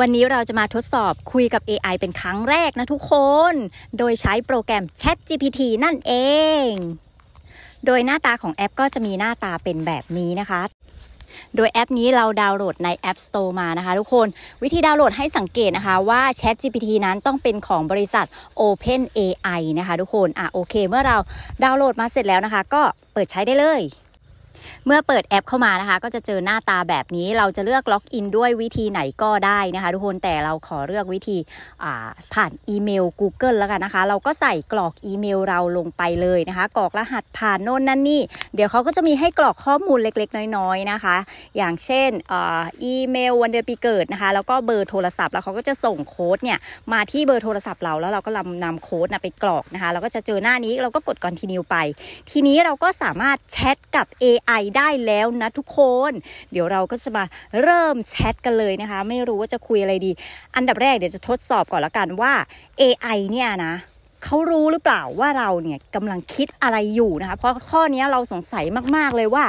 วันนี้เราจะมาทดสอบคุยกับ AI เป็นครั้งแรกนะทุกคน โดยใช้โปรแกรม ChatGPT นั่นเอง โดยหน้าตาของแอป ก็จะมีหน้าตาเป็นแบบนี้นะคะ โดยแอปนี้เราดาวน์โหลดใน App Store มา นะคะทุกคน วิธีดาวน์โหลดให้สังเกตนะคะว่า Chat GPT นั้นต้องเป็นของบริษัท Open AI นะคะทุกคน อ่ะโอเค เมื่อเราดาวน์โหลดมาเสร็จแล้วนะคะ ก็เปิดใช้ได้เลยเมื่อเปิดแอปเข้ามานะคะก็จะเจอหน้าตาแบบนี้เราจะเลือกล็อกอิน ด้วยวิธีไหนก็ได้นะคะ ทุกคนแต่เราขอเลือกวิธีผ่านอีเมล Google แล้วกันนะคะ เราก็ใส่กรอกอีเมลเราลงไปเลยนะคะกรอกรหัสผ่านโน่นนั่นนี่เดี๋ยวเขาก็จะมีให้กรอกข้อมูลเล็ก ๆ น้อย ๆ นะคะ อย่างเช่นอีเมลวันเดือนปีเกิดนะคะแล้วก็เบอร์โทรศัพท์แล้วเขาก็จะส่งโค้ดเนี่ยมาที่เบอร์โทรศัพท์เราแล้วเราก็นำนำโค้ดนะไปกรอกนะคะเราก็จะเจอหน้านี้เราก็กด่อนทีนิวไป ทีนี้เราก็สามารถแชทกับ AI AI ได้แล้ว นะ ทุกคน เดี๋ยวเราก็จะมาเริ่มแชทกันเลยนะคะ ไม่รู้ว่าจะคุย อะไรดี อันดับแรกเดี๋ยวจะทดสอบก่อนละกันว่า AI เนี่ยนะเขารู้หรือเปล่าว่าเราเนี่ยกำลังคิดอะไรอยู่นะคะ เพราะข้อนี้เราสงสัยมากๆเลยว่า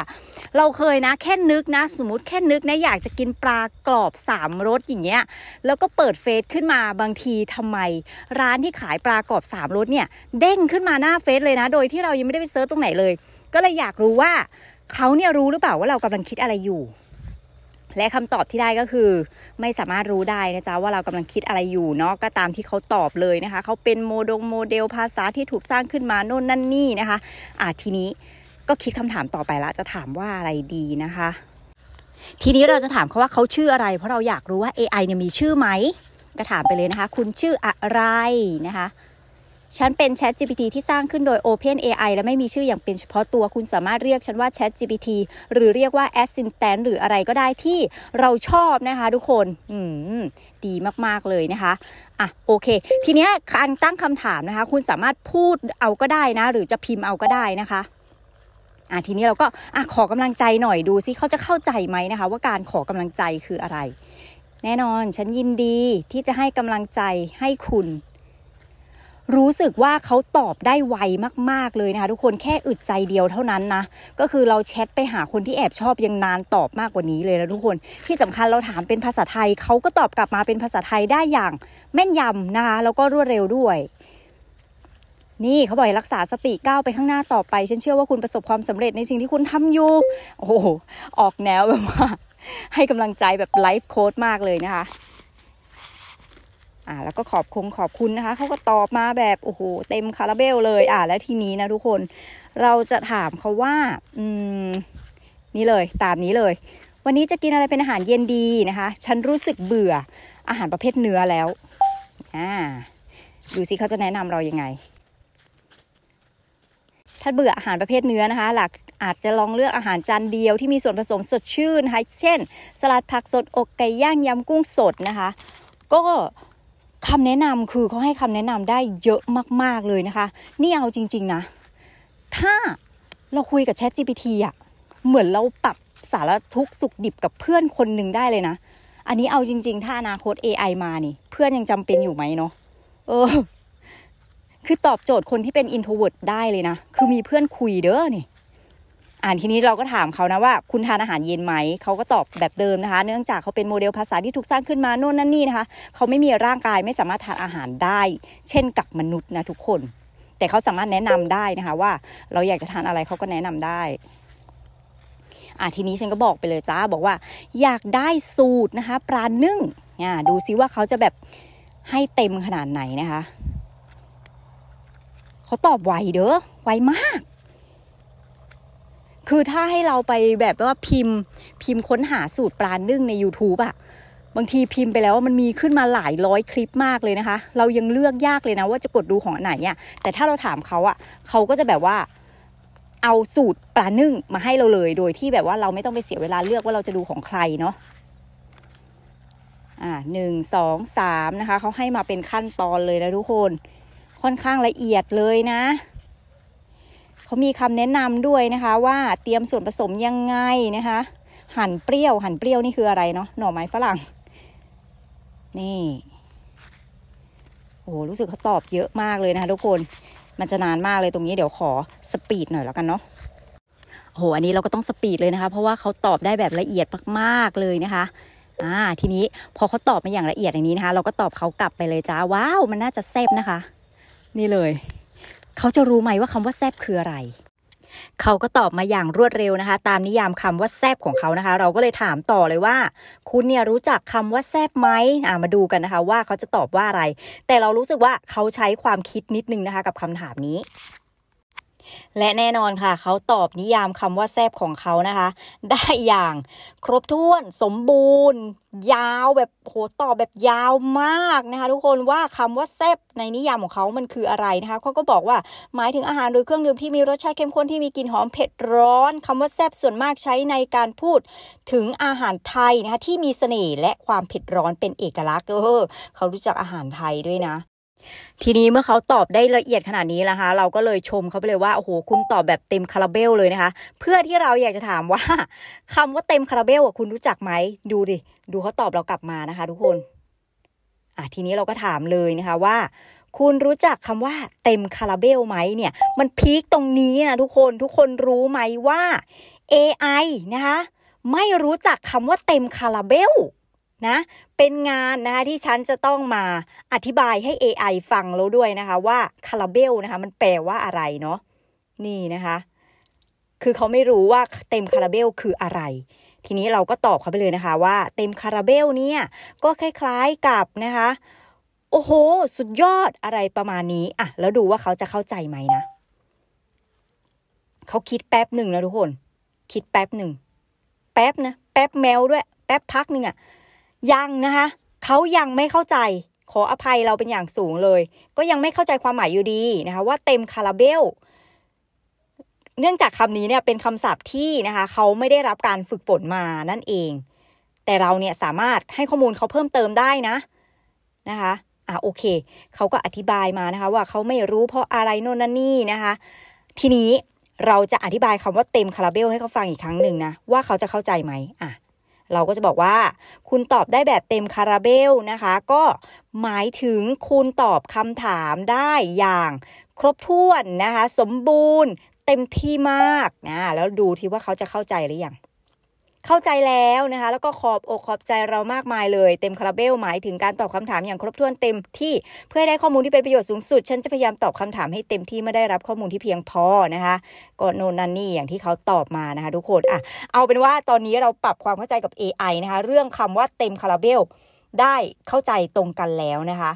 เราเคยนะแค่นึกนะ สมมติแค่นึกนะอยากจะกินปลากรอบสามรสอย่างเงี้ย แล้วก็เปิดเฟซขึ้นมาบางทีทำไมร้านที่ขายปลากรอบสามรสเนี่ยเด้งขึ้นมาหน้าเฟซเลยนะ โดยที่เรายังไม่ได้ไปเซิร์ชตรงไหนเลย ก็เลยอยากรู้ว่าเขาเนี่ยรู้หรือเปล่าว่าเรากำลังคิดอะไรอยู่ และคำตอบที่ได้ก็คือ ไม่สามารถรู้ได้นะจ๊ะว่าเรากำลังคิดอะไรอยู่เนาะก็ตามที่เขาตอบเลยนะคะเขาเป็นโมดงโมเดลภาษาที่ถูกสร้างขึ้นมาโน่นนั่นนี่นะคะอ่าทีนี้ก็คิดคำถามต่อไปละ จะถามว่าอะไรดีนะคะ ทีนี้เราจะถามเขาว่าเขาชื่ออะไร เพราะเราอยากรู้ว่า AI เนี่ยมีชื่อไหมก็ถามไปเลยนะคะ คุณชื่ออะไรนะคะฉันเป็น Chat GPT ที่สร้างขึ้นโดย Open AI และไม่มีชื่ออย่างเป็นเฉพาะตัวคุณสามารถเรียกฉันว่า Chat GPT หรือเรียกว่า Assistant หรืออะไรก็ได้ที่เราชอบนะคะ ทุกคน อืม ดีมาก ๆ เลยนะคะ อ่ะ โอเค ทีเนี้ยการตั้งคำถามนะคะ คุณสามารถพูดเอาก็ได้นะ หรือจะพิมพ์เอาก็ได้นะคะ อ่ะ ทีนี้เราก็ อ่ะ ขอกำลังใจหน่อยดูซิเขาจะเข้าใจไหมนะคะ ว่าการขอกำลังใจคืออะไร แน่นอนฉันยินดีที่จะให้กำลังใจให้คุณรู้สึกว่าเขาตอบได้ไวมาก ๆ เลยนะคะทุกคนแค่อึดใจเดียวเท่านั้นนะก็คือเราแชทไปหาคนที่แอบชอบยังนานตอบมากกว่านี้เลยนะทุกคน ที่สำคัญเราถามเป็นภาษาไทย เขาก็ตอบกลับมาเป็นภาษาไทยได้อย่าง แม่นยำนะคะแล้วก็รวดเร็วด้วย นี่เขาบอกรักษาสติก้าวไปข้างหน้าต่อไป ฉันเชื่อว่าคุณประสบความสำเร็จในสิ่งที่คุณทำอยู่โอ้โหออกแนวแบบว่าให้กำลังใจแบบไลฟ์โค้ดมากเลยนะคะอ่าแล้วก็ขอบคงขอบคุณนะคะเขาก็ตอบมาแบบโอ้โหเต็มคาราเบลเลย อ่าแล้วทีนี้นะทุกคน เราจะถามเขาว่าอืมนี่เลยตามนี้เลย วันนี้จะกินอะไรเป็นอาหารเย็นดีนะคะ ฉันรู้สึกเบื่ออาหารประเภทเนื้อแล้วอ่าดูสิเขาจะแนะนำเรายังไง ถ้าเบื่ออาหารประเภทเนื้อนะคะ หลักอาจจะลองเลือกอาหารจานเดียวที่มีส่วนผสมสดชื่นนะคะเช่น สลัดผักสดอกไก่ย่างยำกุ้งสดนะคะ ก็คำแนะนำคือเขาให้คำแนะนำได้เยอะมาก ๆเลยนะคะ นี่เอาจริง ๆนะ ถ้าเราคุยกับ Chat GPT อะเหมือนเราปรับสารทุกสุขดิบกับเพื่อนคนหนึ่งได้เลยนะ อันนี้เอาจริง ๆ ถ้าอนาคต AI มานี่ เพื่อนยังจำเป็นอยู่ไหมเนาะเออ คือตอบโจทย์คนที่เป็น introvert ได้เลยนะ คือมีเพื่อนคุยเด้อนี่่านทีนี้เราก็ถามเขานะว่าคุณทานอาหารเย็นไหม เขาก็ตอบแบบเดิมนะคะ เนื่องจากเขาเป็นโมเดลภาษาที่ถูกสร้างขึ้นมาโน่นนั่นนี่นะคะเขาไม่มีร่างกายไม่สามารถทานอาหารได้ เช่นกับมนุษย์นะทุกคน แต่เขาสามารถแนะนำได้นะคะว่าเราอยากจะทานอะไรเขาก็แนะนำได้อ่ะทีนี้ฉันก็บอกไปเลยจ้าบอกว่า อยากได้สูตรนะคะปลานึ่งเนี่ยดูซิว่าเขาจะแบบให้เต็มขนาดไหนนะคะ เขาตอบไวเด้อ ไวมากคือถ้าให้เราไปแบบว่าพิมพ์ พิมพ์ค้นหาสูตรปลานึ่งใน YouTube อะบางทีพิมพ์ไปแล้วมันมีขึ้นมาหลายร้อยคลิปมากเลยนะคะเรายังเลือกยากเลยนะว่าจะกดดูของไหนอะแต่ถ้าเราถามเขาอะเขาก็จะแบบว่าเอาสูตรปลานึ่งมาให้เราเลย โดยที่แบบว่าเราไม่ต้องไปเสียเวลาเลือกว่าเราจะดูของใครเนาะอ่าหนึ่งสองสามนะคะเขาให้มาเป็นขั้นตอนเลยนะทุกคนค่อนข้างละเอียดเลยนะเขามีคำแนะนำด้วยนะคะว่าเตรียมส่วนผสมยังไงนะคะ หั่นเปรี้ยว หั่นเปรี้ยวนี่คืออะไรเนาะหน่อไม้ฝรั่ง นี่โอ้รู้สึกเขาตอบเยอะมากเลยนะคะ ทุกคนมันจะนานมากเลยตรงนี้เดี๋ยวขอสปีดหน่อยแล้วกันเนาะโอ้โหอันนี้เราก็ต้องสปีดเลยนะคะ เพราะว่าเขาตอบได้แบบละเอียดมากๆเลยนะคะ อ่าทีนี้พอเขาตอบมาอย่างละเอียดอย่างนี้นะคะเราก็ตอบเขากลับไปเลยจ้าว้าว มันน่าจะแซ่บนะคะ นี่เลยเขาจะรู้ไหมว่าคำว่าแซบคืออะไร เขาก็ตอบมาอย่างรวดเร็วนะคะ ตามนิยามคำว่าแซบของเขานะคะ เราก็เลยถามต่อเลยว่า คุณเนี่ยรู้จักคำว่าแซบไหมอ่ามาดูกันนะคะ ว่าเขาจะตอบว่าอะไร แต่เรารู้สึกว่าเขาใช้ความคิดนิดนึงนะคะ กับคำถามนี้และแน่นอนค่ะเขาตอบนิยามคำว่าแซบของเขานะคะ ได้อย่างครบถ้วนสมบูรณ์ ยาวแบบโหตอบแบบยาวมากนะคะ ทุกคนว่าคำว่าแซบในนิยามของเขามันคืออะไรนะคะเขาก็บอกว่าหมายถึงอาหารหรือเครื่องดื่มที่มีรสชาติเข้มข้นที่มีกลิ่นหอมเผ็ดร้อนคำว่าแซบส่วนมากใช้ในการพูดถึงอาหารไทยนะคะที่มีเสน่ห์และความเผ็ดร้อนเป็นเอกลักษณ์เออเขารู้จักอาหารไทยด้วยนะทีนี้เมื่อเขาตอบได้ละเอียดขนาดนี้แ้วคะ เราก็เลยชมเขาไปเลยว่าโอ้โหคุณตอบแบบเต็มคาราเบล เลยนะคะ เพื่อที่เราอยากจะถามว่าคำว่าเต็มคาราเบลคุณรู้จักไหมดูดิดูเขาตอบเรากลับมานะคะ ทุกคนอ่ะทีนี้เราก็ถามเลยนะคะว่า คุณรู้จักคำว่าเต็มคาราเบลไหมเนี่ย มันพีคตรงนี้นะทุกคนทุกคนรู้ไหมว่า AI นะคะ ไม่รู้จักคำว่าเต็มคาราเบลนะเป็นงานนะคะที่ฉันจะต้องมาอธิบายให้ AI ฟังแล้วด้วยนะคะว่าคาราเบลนะคะมันแปลว่าอะไรเนาะนี่นะคะคือเขาไม่รู้ว่าเต็มคาราเบลคืออะไร ทีนี้เราก็ตอบเขาไปเลยนะคะว่าเต็มคาราเบลเนี่ยก็คล้าย ๆกับนะคะโอ้โห สุดยอดอะไรประมาณนี้อ่ะแล้วดูว่าเขาจะเข้าใจไหมนะเขาคิดแป๊บหนึ่งนะทุกคน คิดแป๊บหนึ่งแป๊บนะแป๊บแมวด้วยแป๊บพักหนึ่งอะ่ะยังนะคะเขายังไม่เข้าใจขออภัยเราเป็นอย่างสูงเลย ก็ยังไม่เข้าใจความหมายอยู่ดีนะคะว่าเต็มคาราเบล เนื่องจากคำนี้เนี่ยเป็นคำศัพท์ที่นะคะเขาไม่ได้รับการฝึกฝนมานั่นเอง แต่เราเนี่ยสามารถให้ข้อมูลเขาเพิ่มเติมได้นะนะคะ อ่ะโอเคเขาก็อธิบายมานะคะว่าเขาไม่รู้เพราะอะไรโน่นนั่นนี่นะคะ ทีนี้เราจะอธิบายคำว่าเต็มคาราเบลให้เขาฟังอีกครั้งหนึ่งนะว่าเขาจะเข้าใจไหมอ่ะเราก็จะบอกว่าคุณตอบได้แบบเต็มคาราเบลนะคะก็หมายถึงคุณตอบคำถามได้อย่างครบถ้วนนะคะสมบูรณ์เต็มที่มากนะแล้วดูที่ว่าเขาจะเข้าใจหรือยังเข้าใจแล้วนะคะ แล้วก็ขอบอกขอบใจเรามากมายเลยเต็มคาราเบลหมายถึงการตอบคำถามอย่างครบถ้วนเต็มที่เพื่อได้ข้อมูลที่เป็นประโยชน์สูงสุดฉันจะพยายามตอบคำถามให้เต็มที่ไม่ได้รับข้อมูลที่เพียงพอนะคะก็โนนันนี่อย่างที่เขาตอบมานะคะทุกคนอ่ะเอาเป็นว่าตอนนี้เราปรับความเข้าใจกับ AI นะคะ เรื่องคำว่าเต็มคาราเบลได้เข้าใจตรงกันแล้วนะคะ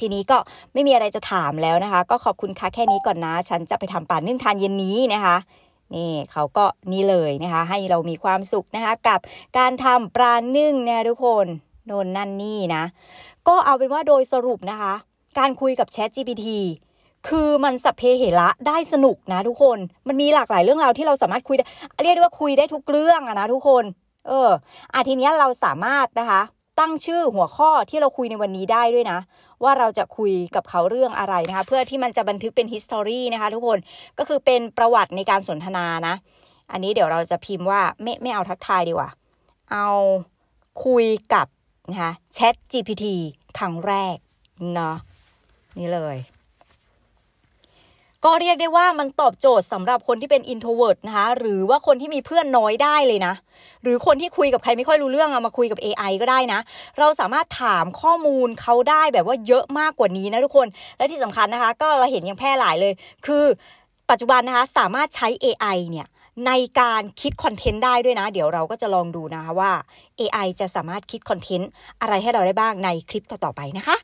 ทีนี้ก็ไม่มีอะไรจะถามแล้วนะคะ ก็ขอบคุณค่ะแค่นี้ก่อนนะ ฉันจะไปทำป่านนึ่งทานเย็นนี้นะคะนี่เขาก็นี่เลยนะคะ ให้เรามีความสุขนะคะ กับการทำปลานึ่งนะทุกคนโนนนั่น นี่นะ ก็เอาเป็นว่าโดยสรุปนะคะ การคุยกับ Chat GPT คือมันสัพเพเหระได้สนุกนะทุกคน มันมีหลากหลายเรื่องราวที่เราสามารถคุยได้เรียกได้ว่าคุยได้ทุกเรื่องอะนะทุกคน เอออาทีนี้เราสามารถนะคะตั้งชื่อหัวข้อที่เราคุยในวันนี้ได้ด้วยนะ ว่าเราจะคุยกับเขาเรื่องอะไรนะคะเพื่อที่มันจะบันทึกเป็นฮิสตอรีนะคะ ทุกคนก็คือเป็นประวัติในการสนทนานะ อันนี้เดี๋ยวเราจะพิมพ์ว่า ไม่ไม่เอาทักทาย ดีกว่า เอาคุยกับนะคะ Chat GPT ครั้งแรกเนาะนี่เลยก็เรียกได้ว่ามันตอบโจทย์สำหรับคนที่เป็นอินโทรเวิร์ดนะคะ หรือว่าคนที่มีเพื่อนน้อยได้เลยนะ หรือคนที่คุยกับใครไม่ค่อยรู้เรื่องเอามาคุยกับ AI ก็ได้นะ เราสามารถถามข้อมูลเขาได้แบบว่าเยอะมากกว่านี้นะทุกคน และที่สำคัญนะคะก็เราเห็นยังแพร่หลายเลย คือปัจจุบันนะคะสามารถใช้ AI เนี่ยในการคิดคอนเทนต์ได้ด้วยนะ เดี๋ยวเราก็จะลองดูนะคะว่า AI จะสามารถคิดคอนเทนต์อะไรให้เราได้บ้างในคลิปต่อๆไปนะคะ